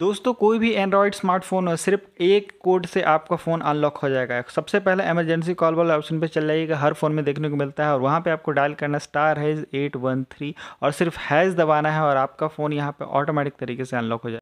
दोस्तों कोई भी एंड्रॉयड स्मार्टफोन हो सिर्फ एक कोड से आपका फ़ोन अनलॉक हो जाएगा सबसे पहले इमरजेंसी कॉल वाले ऑप्शन पे चल जाइएगा हर फ़ोन में देखने को मिलता है और वहाँ पे आपको डायल करना star hash eight one three और सिर्फ हैज़ दबाना है और आपका फ़ोन यहाँ पे ऑटोमेटिक तरीके से अनलॉक हो जाएगा